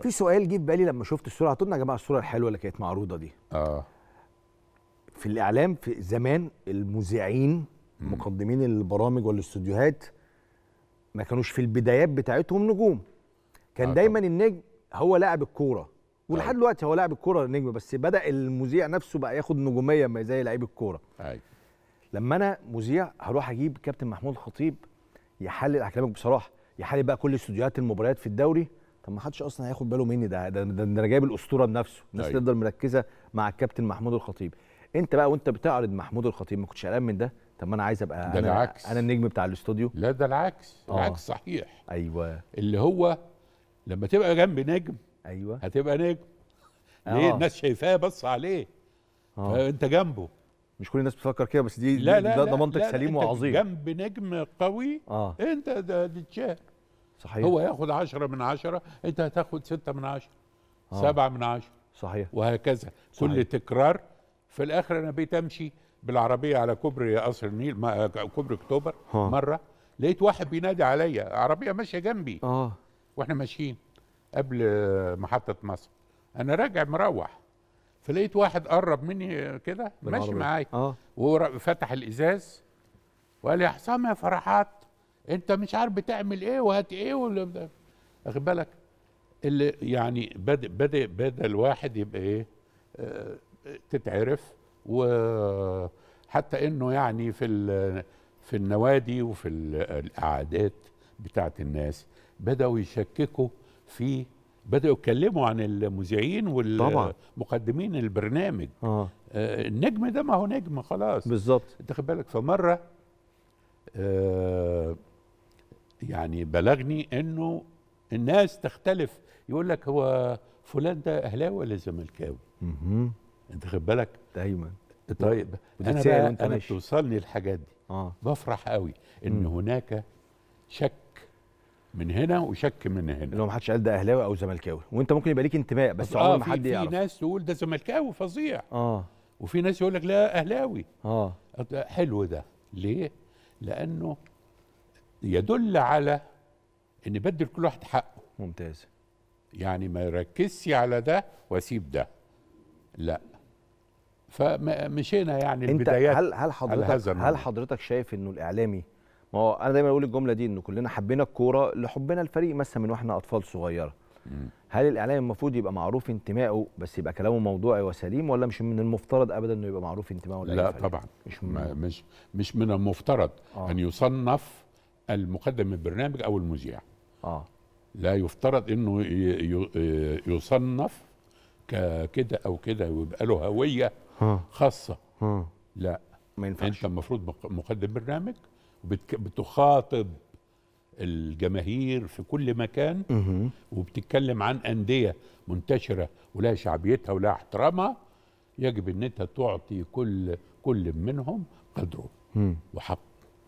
في سؤال جه في بالي لما شفت الصوره هتقولنا يا جماعه الصوره الحلوه اللي كانت معروضه دي اه في الاعلام في زمان المذيعين مقدمين البرامج والاستوديوهات ما كانوش في البدايات بتاعتهم نجوم كان آه دايما النجم هو لاعب الكوره ولحد آه. دلوقتي هو لاعب الكوره نجم بس بدا المذيع نفسه بقى ياخد نجوميه ما زي لعيب الكوره ايوه لما انا مذيع هروح اجيب كابتن محمود الخطيب يحلل هكلمك بصراحه يحلل بقى كل استوديوهات المباريات في الدوري طب ما حدش اصلا هياخد باله مني ده ده, ده انا جايب الاسطوره بنفسه الناس أيوة. تفضل مركزه مع الكابتن محمود الخطيب انت بقى وانت بتعرض محمود الخطيب ما كنتش قلقان من ده طب ما انا عايز ابقى ده انا العكس. انا النجم بتاع الاستوديو لا ده العكس آه. العكس صحيح ايوه اللي هو لما تبقى جنب نجم ايوه هتبقى نجم آه. ليه الناس شايفاه بص عليه آه. فانت جنبه مش كل الناس بتفكر كده بس دي لا لا ده منطق سليم وعظيم جنب نجم قوي اه انت ده تتشاف صحيح هو ياخد عشرة من عشرة انت هتاخد ستة من عشرة آه. سبعة من عشرة صحيح وهكذا صحيح. كل تكرار في الاخر انا بقيت امشي بالعربيه على كوبري قصر النيل كوبري اكتوبر آه. مره لقيت واحد بينادي عليا عربيه ماشيه جنبي اه واحنا ماشيين قبل محطه مصر انا راجع مروح فلقيت واحد قرب مني كده ماشي معايا اه وفتح الازاز وقال لي يا حسام يا فرحات انت مش عارف بتعمل ايه وهات ايه ولا واخد بالك اللي يعني بدا بدا بدا الواحد يبقى ايه اه تتعرف وحتى انه يعني في في النوادي وفي الاعادات بتاعه الناس بداوا يشككوا في بداوا يتكلموا عن المذيعين والمقدمين البرنامج آه. آه النجم ده ما هو نجم خلاص بالظبط انت خد بالك فمره آه يعني بلغني انه الناس تختلف يقول لك هو فلان ده اهلاوي ولا زملكاوي انت خد بالك دايما طيب انا بقى انت انا بتوصلني الحاجات دي آه. بفرح قوي ان مم. هناك شك من هنا وشك من هنا لو ما حدش قال ده اهلاوي او زملكاوي وانت ممكن يبقى ليك انتماء بس عمر آه ما حد يعرف في ناس تقول ده زملكاوي فظيع اه وفي ناس يقول لك لا اهلاوي اه حلو ده ليه لانه يدل على ان بدل كل واحد حقه ممتاز يعني ما يركزش على ده واسيب ده لا فمشينا يعني انت البدايات هل هل حضرتك على هل حضرتك شايف انه الاعلامي ما هو انا دايما اقول الجمله دي ان كلنا حبينا الكوره لحبنا الفريق مثلا من واحنا اطفال صغيره هل الاعلام المفروض يبقى معروف انتمائه بس يبقى كلامه موضوعي وسليم ولا مش من المفترض ابدا انه يبقى معروف انتمائه لا طبعا مش مش مش من المفترض آه. ان يصنف المقدم البرنامج او المذيع اه لا يفترض انه يصنف ككده او كده ويبقى له هويه خاصه ها. لا ما ينفعش انت المفروض مقدم برنامج بتخاطب الجماهير في كل مكان مه. وبتتكلم عن انديه منتشره ولها شعبيتها ولها احترامها يجب ان انت تعطي كل كل منهم قدره وحقه